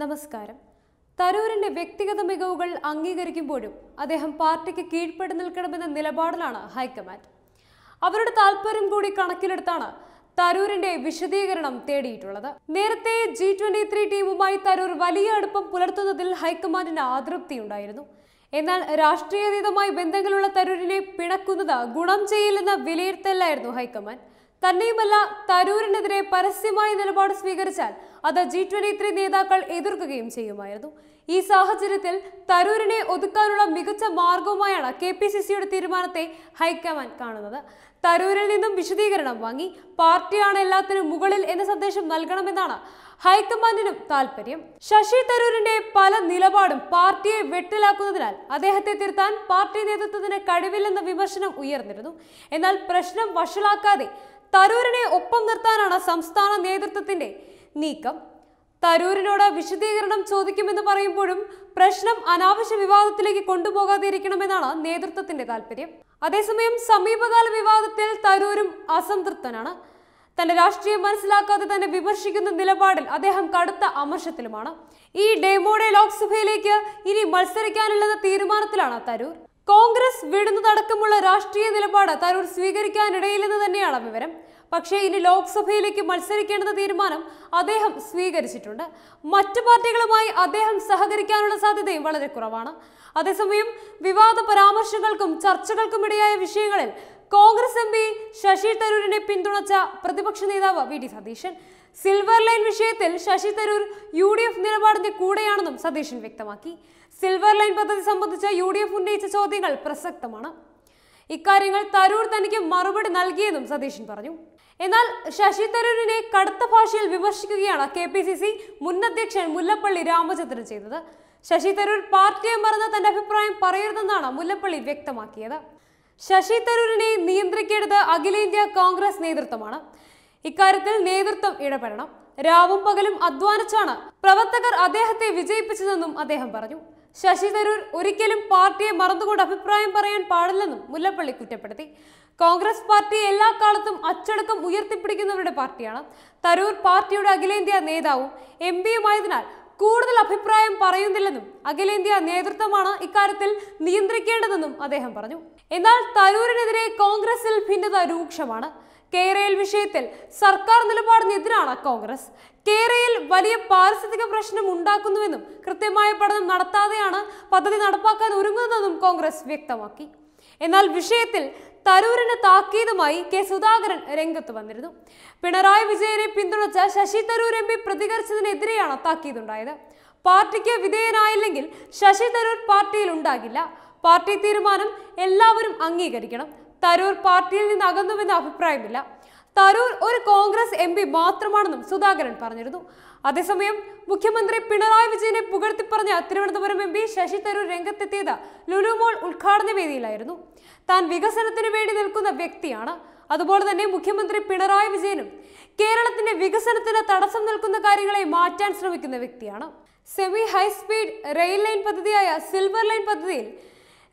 നമസ്കാരം തരൂരിന്റെ വ്യക്തിഗത മികവുകൾ അംഗീകരിക്കുമ്പോഴും അദ്ദേഹം പാർട്ടിക്ക് കീഴ്പ്പെട്ട് നിൽക്കണമെന്ന നിലപാടിലാണ് ഹൈക്കമാൻഡ് അവരുടെ താല്പര്യം കൂടി കണക്കിലെടുത്താണ് തരൂരിന്റെ വിശദീകരണം തേടിയിട്ടുള്ളത് നേരത്തെ ജി ട്വന്റി ത്രീ ടീമുമായി തരൂർ വലിയ അടുപ്പം പുലർത്തുന്നതിൽ ഹൈക്കമാൻഡിന് ഉണ്ടായിരുന്നു എന്നാൽ രാഷ്ട്രീയതീതമായി ബന്ധങ്ങളുള്ള തരൂരിനെ പിണക്കുന്നത് ഗുണം ചെയ്യില്ലെന്ന വിലയിരുത്തലായിരുന്നു ഹൈക്കമാൻഡ് തന്നെയുമല്ല തരൂരിനെതിരെ പരസ്യമായ നിലപാട് സ്വീകരിച്ചാൽ അത് ജി ട്വന്റി ത്രീ നേതാക്കൾ എതിർക്കുകയും ചെയ്യുമായിരുന്നു ഈ സാഹചര്യത്തിൽ തരൂരിനെ ഒതുക്കാനുള്ള മികച്ച മാർഗവുമായാണ് കെ പി സി സിയുടെ തീരുമാനത്തെ ഹൈക്കമാൻഡ് കാണുന്നത് തരൂരിൽ നിന്നും വിശദീകരണം വാങ്ങി പാർട്ടിയാണ് എല്ലാത്തിനും മുകളിൽ എന്ന സന്ദേശം നൽകണമെന്നാണ് ഹൈക്കമാൻഡിനും താൽപര്യം ശശി തരൂരിന്റെ പല നിലപാടും പാർട്ടിയെ വെട്ടിലാക്കുന്നതിനാൽ അദ്ദേഹത്തെ തിരുത്താൻ പാർട്ടി നേതൃത്വത്തിന് കഴിവില്ലെന്ന വിമർശനം ഉയർന്നിരുന്നു എന്നാൽ പ്രശ്നം വഷളാക്കാതെ തരൂരിനെ ഒപ്പം നിർത്താനാണ് സംസ്ഥാന നേതൃത്വത്തിന്റെ നീക്കം തരൂരിനോട് വിശദീകരണം ചോദിക്കുമെന്ന് പറയുമ്പോഴും പ്രശ്നം അനാവശ്യ വിവാദത്തിലേക്ക് കൊണ്ടുപോകാതിരിക്കണമെന്നാണ് നേതൃത്വത്തിന്റെ താല്പര്യം അതേസമയം സമീപകാല വിവാദത്തിൽ തരൂരും അസംതൃപ്തനാണ് തന്റെ രാഷ്ട്രീയം മനസ്സിലാക്കാതെ തന്നെ വിമർശിക്കുന്ന നിലപാടിൽ അദ്ദേഹം കടുത്ത അമർഷത്തിലുമാണ് ഈ ഡെമോഡെ ലോക്സഭയിലേക്ക് ഇനി മത്സരിക്കാനുള്ളത് തീരുമാനത്തിലാണ് തരൂർ കോൺഗ്രസ് വിടുന്നതടക്കമുള്ള രാഷ്ട്രീയ നിലപാട് തരൂർ സ്വീകരിക്കാനിടയില്ലെന്ന് തന്നെയാണ് വിവരം പക്ഷേ ഇനി ലോക്സഭയിലേക്ക് മത്സരിക്കേണ്ടെന്ന തീരുമാനം അദ്ദേഹം സ്വീകരിച്ചിട്ടുണ്ട് മറ്റു പാർട്ടികളുമായി അദ്ദേഹം സഹകരിക്കാനുള്ള സാധ്യതയും വളരെ കുറവാണ് അതേസമയം വിവാദ പരാമർശങ്ങൾക്കും ചർച്ചകൾക്കും ഇടയായ വിഷയങ്ങളിൽ കോൺഗ്രസ് എം പി ശശി തരൂരിനെ പിന്തുണച്ച പ്രതിപക്ഷ നേതാവ് V D Satheesan silver line വിഷയത്തിൽ Shashi Tharoor U D F നിലപാടിന്റെ കൂടെയാണെന്നും സതീശൻ വ്യക്തമാക്കി സിൽവർ ലൈൻ പദ്ധതി സംബന്ധിച്ച യു ഡി എഫ് ഉന്നയിച്ച ചോദ്യങ്ങൾ പ്രസക്തമാണ് ഇക്കാര്യങ്ങൾ തരൂർ തനിക്ക് മറുപടി നൽകിയെന്നും സതീശൻ പറഞ്ഞു എന്നാൽ ശശി തരൂരിനെ കടുത്ത ഭാഷയിൽ വിമർശിക്കുകയാണ് കെ പി സി സി മുൻ അധ്യക്ഷൻ മുല്ലപ്പള്ളി രാമചന്ദ്രൻ ചെയ്തത് ശശി തരൂർ പാർട്ടിയെ മറന്ന തന്റെ അഭിപ്രായം പറയരുതെന്നാണ് മുല്ലപ്പള്ളി വ്യക്തമാക്കിയത് ശശി തരൂരിനെ നിയന്ത്രിക്കേണ്ടത് അഖിലേന്ത്യാ കോൺഗ്രസ് നേതൃത്വമാണ് ഇക്കാര്യത്തിൽ നേതൃത്വം ഇടപെടണം രാവും പകലും അധ്വാനിച്ചാണ് പ്രവർത്തകർ അദ്ദേഹത്തെ വിജയിപ്പിച്ചതെന്നും അദ്ദേഹം പറഞ്ഞു ശശി തരൂർ ഒരിക്കലും പാർട്ടിയെ മറന്നുകൊണ്ട് അഭിപ്രായം പറയാൻ പാടില്ലെന്നും മുല്ലപ്പള്ളി കുറ്റപ്പെടുത്തി കോൺഗ്രസ് പാർട്ടി എല്ലാ കാലത്തും അച്ചടക്കം ഉയർത്തിപ്പിടിക്കുന്നവരുടെ പാർട്ടിയാണ് തരൂർ പാർട്ടിയുടെ അഖിലേന്ത്യാ നേതാവും എം പിയുമായതിനാൽ കൂടുതൽ അഭിപ്രായം പറയുന്നില്ലെന്നും അഖിലേന്ത്യാ നേതൃത്വമാണ് ഇക്കാര്യത്തിൽ നിയന്ത്രിക്കേണ്ടതെന്നും അദ്ദേഹം പറഞ്ഞു എന്നാൽ തരൂരിനെതിരെ കോൺഗ്രസിൽ ഭിന്നത രൂക്ഷമാണ് കേരയിൽ വിഷയത്തിൽ സർക്കാർ നിലപാടിനെതിരാണ് കോൺഗ്രസ് കേരയിൽ വലിയ പാരിസ്ഥിതിക പ്രശ്നം ഉണ്ടാക്കുന്നുവെന്നും കൃത്യമായ പഠനം നടത്താതെയാണ് പദ്ധതി നടപ്പാക്കാൻ ഒരുങ്ങുന്നതെന്നും കോൺഗ്രസ് വ്യക്തമാക്കി എന്നാൽ വിഷയത്തിൽ തരൂരിന് താക്കീതുമായി കെ സുധാകരൻ രംഗത്ത് വന്നിരുന്നു പിണറായി വിജയനെ പിന്തുണച്ച ശശി തരൂർ എം പി പ്രതികരിച്ചതിനെതിരെയാണ് താക്കീതുണ്ടായത് പാർട്ടിക്ക് വിധേയനായില്ലെങ്കിൽ ശശി തരൂർ പാർട്ടിയിൽ ഉണ്ടാകില്ല പാർട്ടി തീരുമാനം എല്ലാവരും അംഗീകരിക്കണം തരൂർ പാർട്ടിയിൽ നിന്ന് അകന്നുവെന്ന അഭിപ്രായമില്ല തരൂർ ഒരു കോൺഗ്രസ് എം പി മാത്രമാണെന്നും സുധാകരൻ പറഞ്ഞിരുന്നു അതേസമയം മുഖ്യമന്ത്രി പിണറായി വിജയനെ പുകഴ്ത്തി പറഞ്ഞ തിരുവനന്തപുരം എം പി ശശി തരൂർ രംഗത്തെത്തിയത് ലുലുമോൾ ഉദ്ഘാടന വേദിയിലായിരുന്നു താൻ വികസനത്തിന് വേണ്ടി നിൽക്കുന്ന വ്യക്തിയാണ് അതുപോലെ തന്നെ മുഖ്യമന്ത്രി പിണറായി വിജയനും കേരളത്തിന്റെ വികസനത്തിന് തടസ്സം നിൽക്കുന്ന കാര്യങ്ങളെ മാറ്റാൻ ശ്രമിക്കുന്ന വ്യക്തിയാണ് സെമി ഹൈസ്പീഡ് റെയിൽ ലൈൻ പദ്ധതിയായ സിൽവർ ലൈൻ പദ്ധതിയിൽ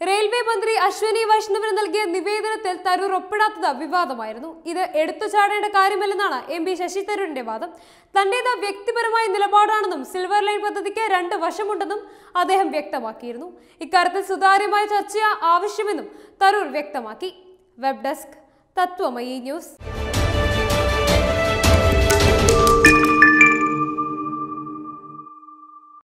റെയിൽവേ മന്ത്രി അശ്വനി വൈഷ്ണവിന് നൽകിയ നിവേദനത്തിൽ തരൂർ ഒപ്പിടാത്തത് വിവാദമായിരുന്നു ഇത് എടുത്തു ചാടേണ്ട കാര്യമല്ലെന്നാണ് എം പി ശശി തരൂരിന്റെ വാദം തന്റേത് വ്യക്തിപരമായ നിലപാടാണെന്നും സിൽവർ ലൈൻ പദ്ധതിക്ക് രണ്ട് വശമുണ്ടെന്നും അദ്ദേഹം വ്യക്തമാക്കിയിരുന്നു ഇക്കാര്യത്തിൽ സുതാര്യമായ ചർച്ച ആവശ്യമെന്നും തരൂർ വ്യക്തമാക്കി വെബ് ഡെസ്ക് തത്വമയി ന്യൂസ്